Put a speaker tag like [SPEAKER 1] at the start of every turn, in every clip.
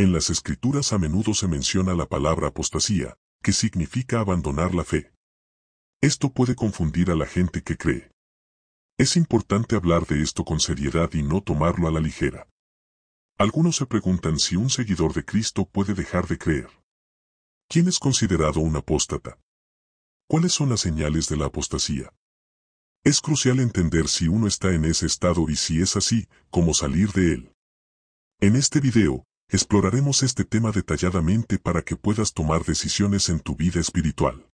[SPEAKER 1] En las escrituras a menudo se menciona la palabra apostasía, que significa abandonar la fe. Esto puede confundir a la gente que cree. Es importante hablar de esto con seriedad y no tomarlo a la ligera. Algunos se preguntan si un seguidor de Cristo puede dejar de creer. ¿Quién es considerado un apóstata? ¿Cuáles son las señales de la apostasía? Es crucial entender si uno está en ese estado y si es así, cómo salir de él. En este video, exploraremos este tema detalladamente para que puedas tomar decisiones en tu vida espiritual.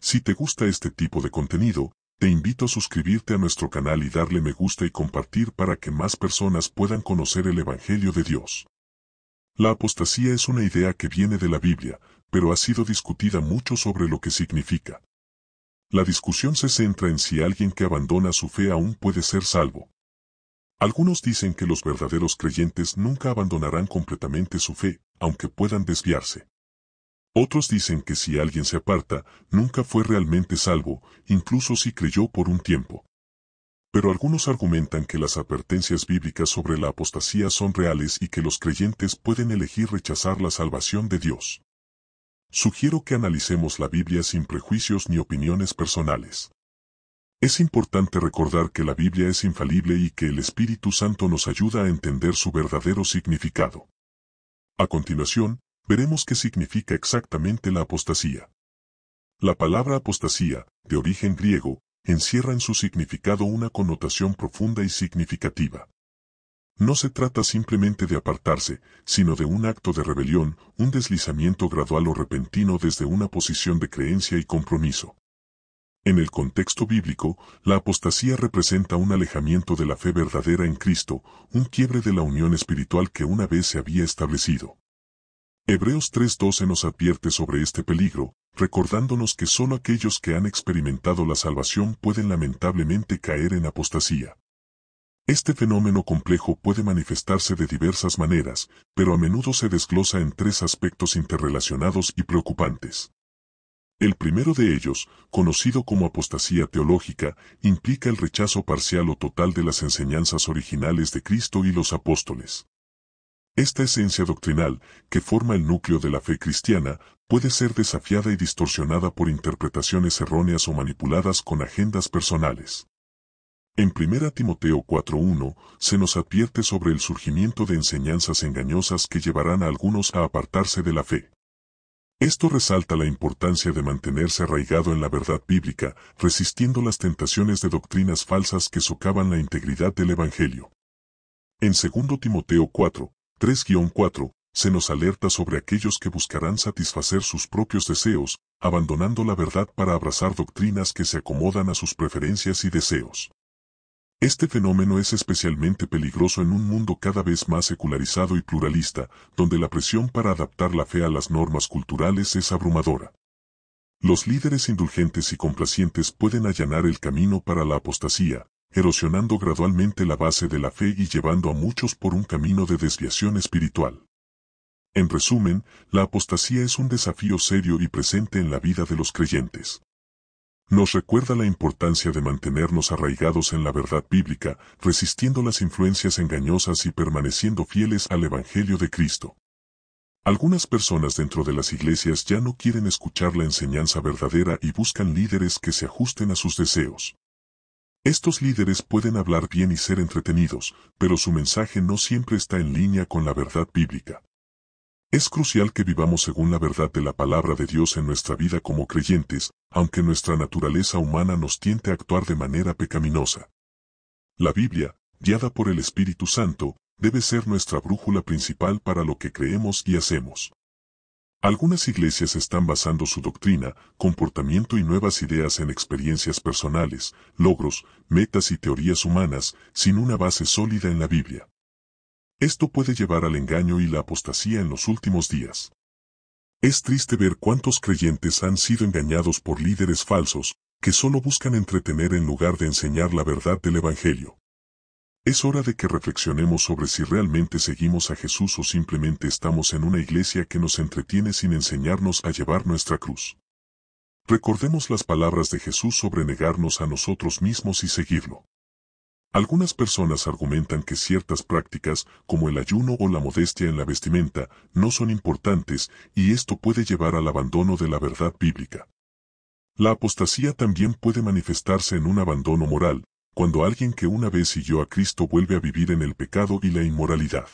[SPEAKER 1] Si te gusta este tipo de contenido, te invito a suscribirte a nuestro canal y darle me gusta y compartir para que más personas puedan conocer el Evangelio de Dios. La apostasía es una idea que viene de la Biblia, pero ha sido discutida mucho sobre lo que significa. La discusión se centra en si alguien que abandona su fe aún puede ser salvo, algunos dicen que los verdaderos creyentes nunca abandonarán completamente su fe, aunque puedan desviarse. Otros dicen que si alguien se aparta, nunca fue realmente salvo, incluso si creyó por un tiempo. Pero algunos argumentan que las advertencias bíblicas sobre la apostasía son reales y que los creyentes pueden elegir rechazar la salvación de Dios. Sugiero que analicemos la Biblia sin prejuicios ni opiniones personales. Es importante recordar que la Biblia es infalible y que el Espíritu Santo nos ayuda a entender su verdadero significado. A continuación, veremos qué significa exactamente la apostasía. La palabra apostasía, de origen griego, encierra en su significado una connotación profunda y significativa. No se trata simplemente de apartarse, sino de un acto de rebelión, un deslizamiento gradual o repentino desde una posición de creencia y compromiso. En el contexto bíblico, la apostasía representa un alejamiento de la fe verdadera en Cristo, un quiebre de la unión espiritual que una vez se había establecido. Hebreos 3:12 nos advierte sobre este peligro, recordándonos que solo aquellos que han experimentado la salvación pueden lamentablemente caer en apostasía. Este fenómeno complejo puede manifestarse de diversas maneras, pero a menudo se desglosa en tres aspectos interrelacionados y preocupantes. El primero de ellos, conocido como apostasía teológica, implica el rechazo parcial o total de las enseñanzas originales de Cristo y los apóstoles. Esta esencia doctrinal, que forma el núcleo de la fe cristiana, puede ser desafiada y distorsionada por interpretaciones erróneas o manipuladas con agendas personales. En 1 Timoteo 4.1 se nos advierte sobre el surgimiento de enseñanzas engañosas que llevarán a algunos a apartarse de la fe. Esto resalta la importancia de mantenerse arraigado en la verdad bíblica, resistiendo las tentaciones de doctrinas falsas que socavan la integridad del Evangelio. En 2 Timoteo 4, 3-4, se nos alerta sobre aquellos que buscarán satisfacer sus propios deseos, abandonando la verdad para abrazar doctrinas que se acomodan a sus preferencias y deseos. Este fenómeno es especialmente peligroso en un mundo cada vez más secularizado y pluralista, donde la presión para adaptar la fe a las normas culturales es abrumadora. Los líderes indulgentes y complacientes pueden allanar el camino para la apostasía, erosionando gradualmente la base de la fe y llevando a muchos por un camino de desviación espiritual. En resumen, la apostasía es un desafío serio y presente en la vida de los creyentes nos recuerda la importancia de mantenernos arraigados en la verdad bíblica, resistiendo las influencias engañosas y permaneciendo fieles al Evangelio de Cristo. Algunas personas dentro de las iglesias ya no quieren escuchar la enseñanza verdadera y buscan líderes que se ajusten a sus deseos. Estos líderes pueden hablar bien y ser entretenidos, pero su mensaje no siempre está en línea con la verdad bíblica. Es crucial que vivamos según la verdad de la palabra de Dios en nuestra vida como creyentes, aunque nuestra naturaleza humana nos tiente a actuar de manera pecaminosa. La Biblia, guiada por el Espíritu Santo, debe ser nuestra brújula principal para lo que creemos y hacemos. Algunas iglesias están basando su doctrina, comportamiento y nuevas ideas en experiencias personales, logros, metas y teorías humanas, sin una base sólida en la Biblia. Esto puede llevar al engaño y la apostasía en los últimos días. Es triste ver cuántos creyentes han sido engañados por líderes falsos, que solo buscan entretener en lugar de enseñar la verdad del Evangelio. Es hora de que reflexionemos sobre si realmente seguimos a Jesús o simplemente estamos en una iglesia que nos entretiene sin enseñarnos a llevar nuestra cruz. Recordemos las palabras de Jesús sobre negarnos a nosotros mismos y seguirlo. Algunas personas argumentan que ciertas prácticas, como el ayuno o la modestia en la vestimenta, no son importantes y esto puede llevar al abandono de la verdad bíblica. La apostasía también puede manifestarse en un abandono moral, cuando alguien que una vez siguió a Cristo vuelve a vivir en el pecado y la inmoralidad.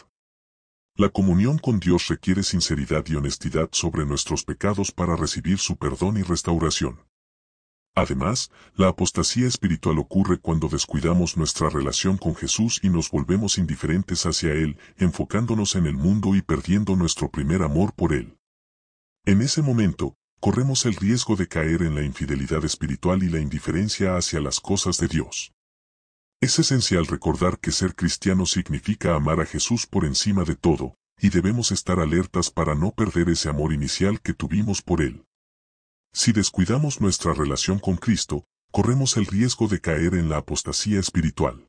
[SPEAKER 1] La comunión con Dios requiere sinceridad y honestidad sobre nuestros pecados para recibir su perdón y restauración. Además, la apostasía espiritual ocurre cuando descuidamos nuestra relación con Jesús y nos volvemos indiferentes hacia Él, enfocándonos en el mundo y perdiendo nuestro primer amor por Él. En ese momento, corremos el riesgo de caer en la infidelidad espiritual y la indiferencia hacia las cosas de Dios. Es esencial recordar que ser cristiano significa amar a Jesús por encima de todo, y debemos estar alertas para no perder ese amor inicial que tuvimos por Él. Si descuidamos nuestra relación con Cristo, corremos el riesgo de caer en la apostasía espiritual.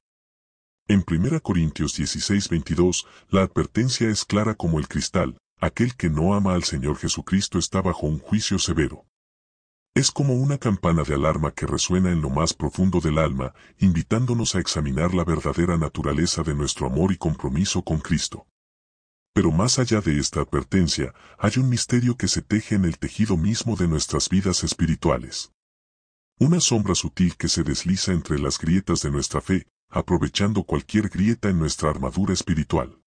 [SPEAKER 1] En 1 Corintios 16:22, la advertencia es clara como el cristal, aquel que no ama al Señor Jesucristo está bajo un juicio severo. Es como una campana de alarma que resuena en lo más profundo del alma, invitándonos a examinar la verdadera naturaleza de nuestro amor y compromiso con Cristo. Pero más allá de esta advertencia, hay un misterio que se teje en el tejido mismo de nuestras vidas espirituales. Una sombra sutil que se desliza entre las grietas de nuestra fe, aprovechando cualquier grieta en nuestra armadura espiritual.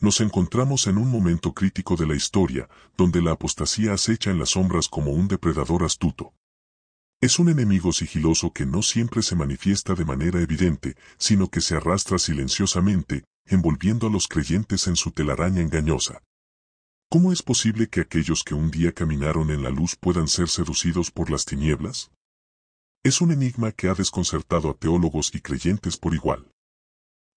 [SPEAKER 1] Nos encontramos en un momento crítico de la historia, donde la apostasía acecha en las sombras como un depredador astuto. Es un enemigo sigiloso que no siempre se manifiesta de manera evidente, sino que se arrastra silenciosamente, envolviendo a los creyentes en su telaraña engañosa. ¿Cómo es posible que aquellos que un día caminaron en la luz puedan ser seducidos por las tinieblas? Es un enigma que ha desconcertado a teólogos y creyentes por igual.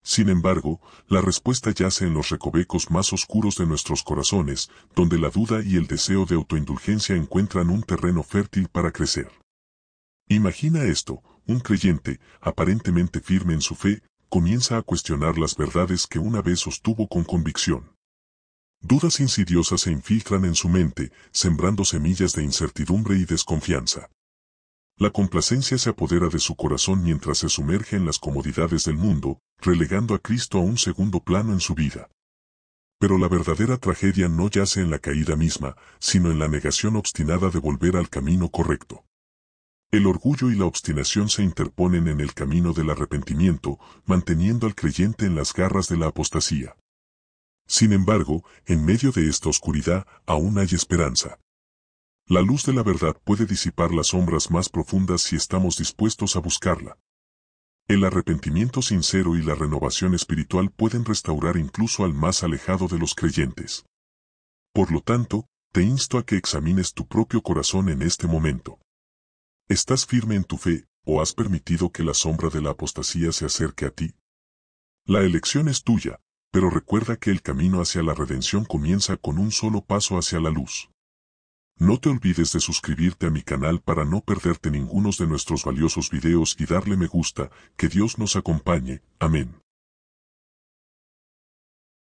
[SPEAKER 1] Sin embargo, la respuesta yace en los recovecos más oscuros de nuestros corazones, donde la duda y el deseo de autoindulgencia encuentran un terreno fértil para crecer. Imagina esto, un creyente, aparentemente firme en su fe, comienza a cuestionar las verdades que una vez sostuvo con convicción. Dudas insidiosas se infiltran en su mente, sembrando semillas de incertidumbre y desconfianza. La complacencia se apodera de su corazón mientras se sumerge en las comodidades del mundo, relegando a Cristo a un segundo plano en su vida. Pero la verdadera tragedia no yace en la caída misma, sino en la negación obstinada de volver al camino correcto. El orgullo y la obstinación se interponen en el camino del arrepentimiento, manteniendo al creyente en las garras de la apostasía. Sin embargo, en medio de esta oscuridad aún hay esperanza. La luz de la verdad puede disipar las sombras más profundas si estamos dispuestos a buscarla. El arrepentimiento sincero y la renovación espiritual pueden restaurar incluso al más alejado de los creyentes. Por lo tanto, te insto a que examines tu propio corazón en este momento. ¿Estás firme en tu fe, o has permitido que la sombra de la apostasía se acerque a ti? La elección es tuya, pero recuerda que el camino hacia la redención comienza con un solo paso hacia la luz. No te olvides de suscribirte a mi canal para no perderte ninguno de nuestros valiosos videos y darle me gusta, que Dios nos acompañe, amén.